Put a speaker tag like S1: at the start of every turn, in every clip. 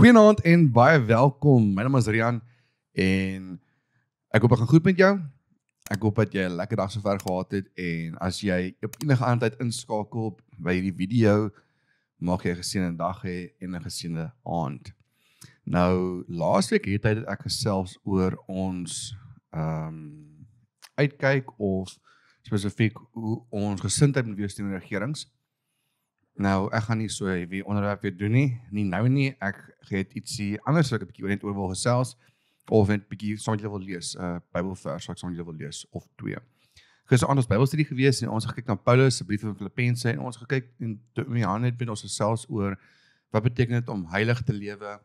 S1: Goeienaand en baie welkom. My naam is Rian en ek hoop ek gaan goed met jou. Ek hoop dat jy 'n lekker dag sover gehad het en as jy op enige ander tyd inskakel op by hierdie video, mag jy 'n geseënde dag hê en 'n geseënde aand. Nou, laasweek het hy dit ek gesels oor ons ehm um, uitkyk of spesifiek hoe ons gesindheid moet wees teenoor regerings. Nou, ek gaan nie so hierdie onderwerp weer doen nie, nie nou nie. Ek het ietsie anders wat ek 'n bietjie oor net oor wil gesels of net 'n bietjie sommer wil lees, 'n uh, Bybelvers wat ek sommer wil lees of twee. Gister aan ons Bybelstudie gewees en ons het gekyk na Paulus se briewe aan Filippense en ons gekyk en Johannes het met ons gesels oor wat beteken dit om heilig te lewe.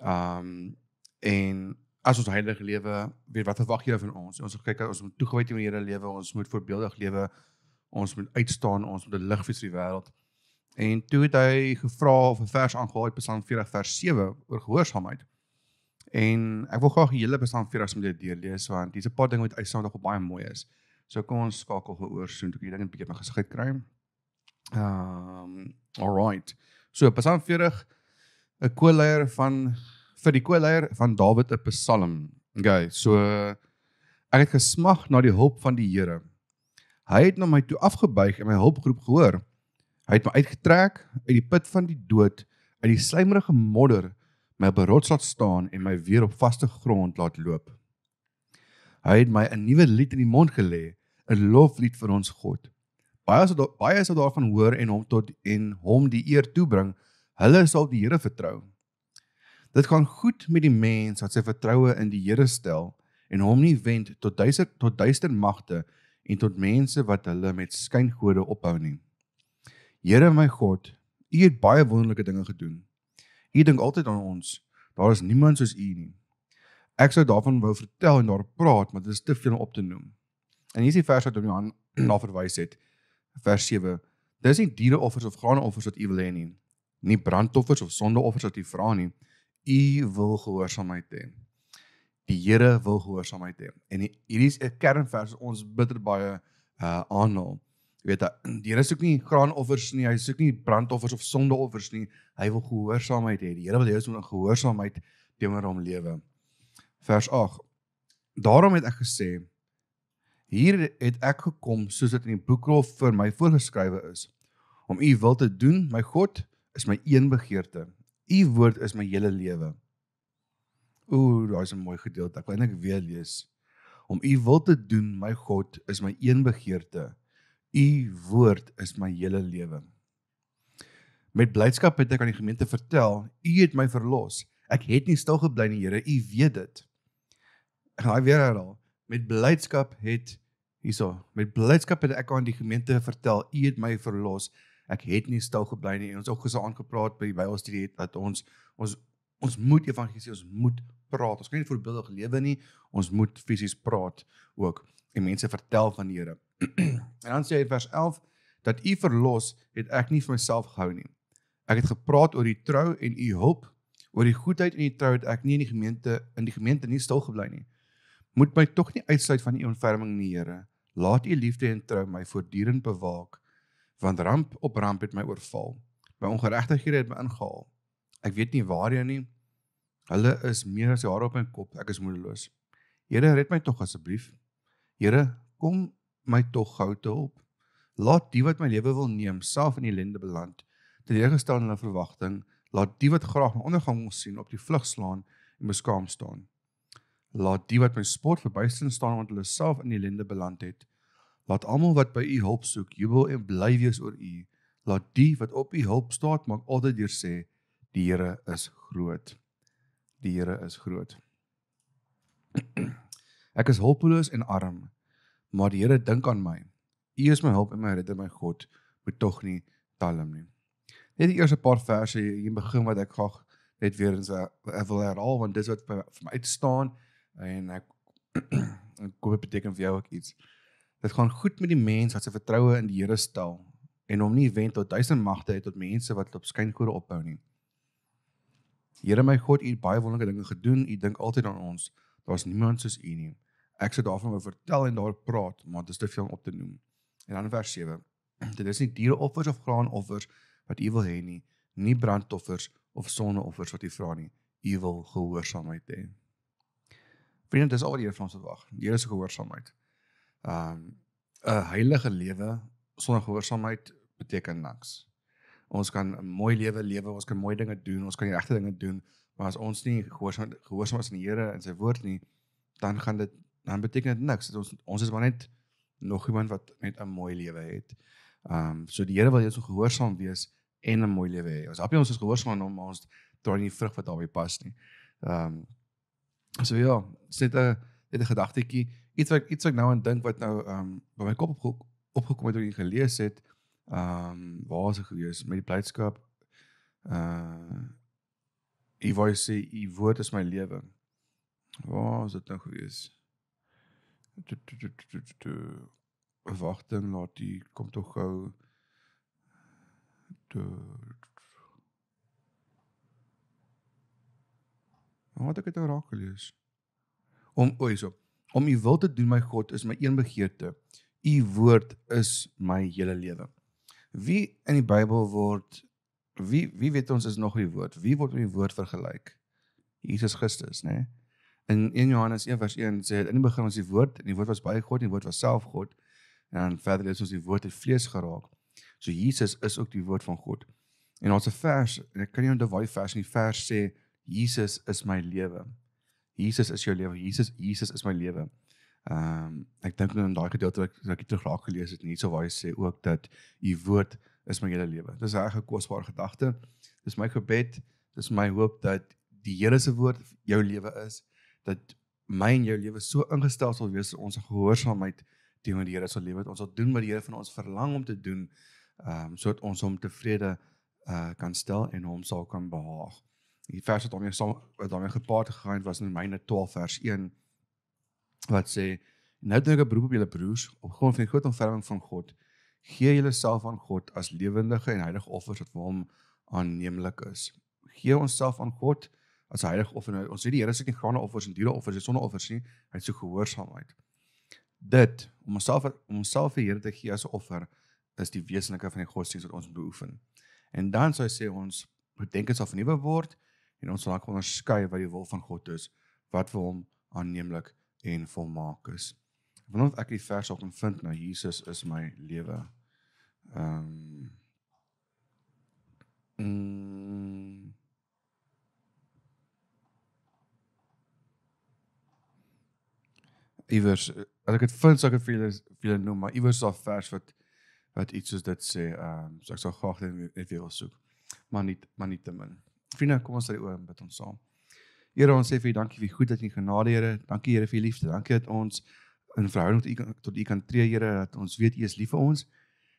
S1: Ehm um, en as ons heilig lewe, weet wat verwag jy van ons? Ons kyk dat ons moet toegewyd wees aan die Here lewe, ons moet voorbeeldig lewe, ons moet uitstaan, ons moet 'n lig wees vir die wêreld. En toe het hy gevra of 'n vers aangehaal uit Psalm 40 vers 7 oor gehoorsaamheid. En ek wil graag die hele Psalm 40 sommer net deur lees want dis 'n paar ding wat uitsonder op baie mooi is. So kom ons skakel gehoor so net ek dink 'n bietjie my gesig kry. Ehm um, all right. So Psalm 40 'n koorleier van vir die koorleier van Dawid 'n Psalm. Okay, so ek het gesmag na die hulp van die Here. Hy het na my toe afgebuig en my hulp geroep gehoor. Hy het my uitgetrek uit die put van die dood, uit die slijmerige modder, my berots laat staan en my weer op vaste grond laat loop. Hy het my 'n nuwe lied in die mond gelê, 'n loflied vir ons God. Baie sal baie sal daarvan hoor en hom tot en hom die eer toebring. Hulle sal die Here vertrou. Dit gaan goed met die mens wat sy vertroue in die Here stel en hom nie wend tot duister tot duister magte en tot mense wat hulle met skyngode ophou nie. Here my God, U het baie wonderlike dinge gedoen. U dink altyd aan ons. Daar is niemand soos U nie. Ek sou daarvan wou vertel en daar praat, maar dit is te veel om op te noem. En hier is die vers wat hom aan na verwys het. Vers 7. Dis nie diereoffers of graanoffers wat U wil hê nie. Nie brandoffers of sondeoffers wat U vra nie. U wil gehoorsaamheid hê. Die Here wil gehoorsaamheid hê. En hierdie is 'n kernvers ons bitter baie uh aanhaal. Jy weet, die Here soek nie graanoffers nie, hy soek nie brandoffers of sondeoffers nie. Hy wil gehoorsaamheid hê. Die Here wil hê ons moet in gehoorsaamheid teenoor hom lewe. Vers 8. Daarom het ek gesê, hier het ek gekom soos dit in die boekrol vir my voorgeskrywe is om u wil te doen. My God is my een begeerte. U woord is my hele lewe. Ooh, daai is 'n mooi gedeelte. Ek wil eintlik weer lees. Om u wil te doen, my God, is my een begeerte. U woord is my hele lewe. Met blydskap het ek aan die gemeente vertel, U het my verlos. Ek het nie stil gebly nie, Here, U weet dit. Ek raai weer herhaal. Met blydskap het hierso, met blydskap het ek aan die gemeente vertel, U het my verlos. Ek het nie stil gebly nie. Ons het ook gesa aangepraat by die Bybelstudie het dat ons ons ons moet evangelie, ons moet praat. Ons kan nie voorbeeldig lewe nie. Ons moet fisies praat ook en mense vertel van die Here en dan sê hy vers 11 dat u verlos het ek nie vir myself gehou nie. Ek het gepraat oor die trou en u hulp, oor die goedheid en die trou het ek nie in die gemeente in die gemeente nie stil gebly nie. Moet my tog nie uitsluit van u ontferming nie, Here. Laat u liefde en trou my voortdurend bewaak want ramp op ramp het my oorval. By ongeregtighede het my ingehaal. Ek weet nie waarheen nie. Hulle is meer as jare op my kop. Ek is moedeloos. Here, red my tog asseblief. Here, kom my tog gou te help. Laat die wat my lewe wil neem, self in ellende beland, teleurgestel in hulle verwagting, laat die wat graag my ondergang wil sien op die vlug slaan en beskaam staan. Laat die wat my spot verbysin staan want hulle self in ellende beland het. Laat almal wat by u hulp soek, jubel en bly wees oor u. Laat die wat op u hulp staat, maak altyd deur sê die Here is groot. Die Here is groot. Ek is hulpeloos en arm, maar die Here dink aan my. U is my hulp en my redder, my God, moet tog nie talm nie. Net die eerste paar verse hier in begin wat ek graag net weer eens eh, wil herhaal want dis wat vir my uit staan en ek en koop beteken vir jou ook iets. Dit gaan goed met die mens wat sy vertroue in die Here stel en hom nie wend tot duisend magte uit tot mense wat op skynkore opbou nie. Here my God, u het baie wonderlike dinge gedoen. U dink altyd aan ons. Daar's niemand soos u nie ek sou daarvan wou vertel en daar praat, maar dit is te veel om op te noem. En dan vers 7. Dit is nie diereoffers of graanoffers wat u wil hê nie, nie brandoffers of sonneoffers wat u vra nie. U wil gehoorsaamheid hê. Vriende, dis al wat die Here van ons verwag. Die Here se gehoorsaamheid. Ehm um, 'n heilige lewe sonder gehoorsaamheid beteken niks. Ons kan 'n mooi lewe lewe, ons kan mooi dinge doen, ons kan die regte dinge doen, maar as ons nie gehoorsaam gehoorsaam is aan die Here en sy woord nie, dan gaan dit dan beteken dit niks. Ons ons is maar net nog iemand wat net 'n mooi lewe het. Ehm um, so die Here wil hê ons moet gehoorsaam wees en 'n mooi lewe hê. Ons happy ons is gehoorsaam aan hom, maar ons dra nie vrug wat daarby pas nie. Ehm um, so ja, sit 'n net 'n gedagtetjie, iets wat iets wat ek nou aan dink wat nou ehm um, by my kop opge opgekom het toe ek dit gelees het. Ehm um, waar is ek gewees met die blydskap? Uh ek wou sê u woord is my lewe. Waar is dit nou gewees? wagting laat die kom tog gou wat ek dit nou raak gelees om o, so om u wil te doen my god is my een begeerte u woord is my hele lewe wie in die bybel word wie wie weet ons is nog die woord wie word met die woord vergelyk Jesus Christus nê nee? in 1 Johannes 1 vers 1 sê in die begin was die woord en die woord was by God en die woord was self God en dan verder lees ons die woord het vlees geraak. So Jesus is ook die woord van God. En daar's 'n vers en ek kan nie onthou watter vers nie. Vers sê Jesus is my lewe. Jesus is jou lewe. Jesus Jesus is my lewe. Ehm um, ek dink nou aan daai gedeelte wat ek, ek terug raak gelees het en hierso waar hy sê ook dat u woord is my hele lewe. Dis 'n reg gekosbare gedagte. Dis my gebed, dis my hoop dat die Here se woord jou lewe is dat my en jou lewe so ingestel sal wees dat ons gehoorsaamheid teenoor die Here sal lewe. Ons sal doen wat die Here van ons verlang om te doen, ehm um, sodat ons hom tevrede uh, kan stel en hom sal kan behaag. Die vers wat daarmee saam wat daarmee gepaard gegaan het was in Romeine 12 vers 1 wat sê nou doen ek 'n beroep op julle broers op grond van die groot ontferming van God gee julleself aan God as lewendige en heilige offers wat vir hom aanneemlik is. Gee onsself aan God as heilige offer. Nou, ons sê die Here soek nie grane offers en diere offers en sondeoffers nie, hy soek gehoorsaamheid. Dit om onsself om onsself vir die Here te gee as 'n offer is die wesenlike van die godsdienst wat ons beoefen. En dan sou hy sê ons gedenke sal vernuwe word en ons sal raak onderskei wat die wil van God is, wat vir hom aanneemlik en volmaak is. Ek wil net ek die vers ook vind nou Jesus is my lewe. Ehm um, mm, iewers eh, as ek dit vind sou ek dit vir julle vir julle noem maar iewers daar vers wat wat iets soos dit sê ehm um, so ek sou graag dit net weer wil soek maar nie maar nie te min vriende kom ons uit oor en bid ons saam Here ons sê vir u dankie vir goed dat u genade Here dankie Here vir u liefde dankie dat ons in verhouding tot u tot u kan tree Here dat ons weet u is lief vir ons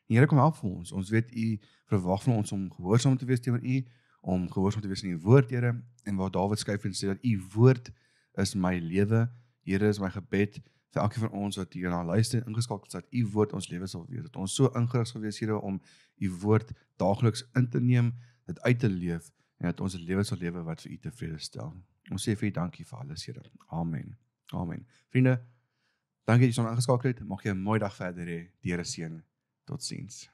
S1: en Here kom help vir ons ons weet u verwag van ons om gehoorsaam te wees teenoor u om gehoorsaam te wees aan u woord Here en waar Dawid skryf en sê dat u woord is my lewe Here is my gebed vir elkeen van ons wat hier na luister en ingeskakel is dat u woord ons lewens sal weer dat ons so ingerig sal wees hierdeur om u woord daagliks in te neem, dit uit te leef en dat ons 'n lewe sal lewe wat vir u tevrede stel. Ons sê vir u dankie vir alles, Here. Amen. Amen. Vriende, dankie dat jy so ingeskakel het. Mag jy 'n mooi dag verder hê. Die Here seën. Totsiens.